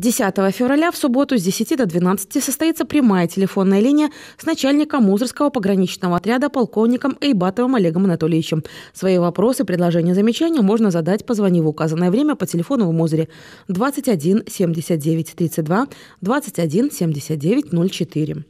10 февраля в субботу с 10 до 12 состоится прямая телефонная линия с начальником Музырского пограничного отряда полковником Эйбатовым Олегом Анатольевичем. Свои вопросы, предложения, замечания можно задать, позвонив в указанное время по телефону в Музыре 21 79 32 21 79 04.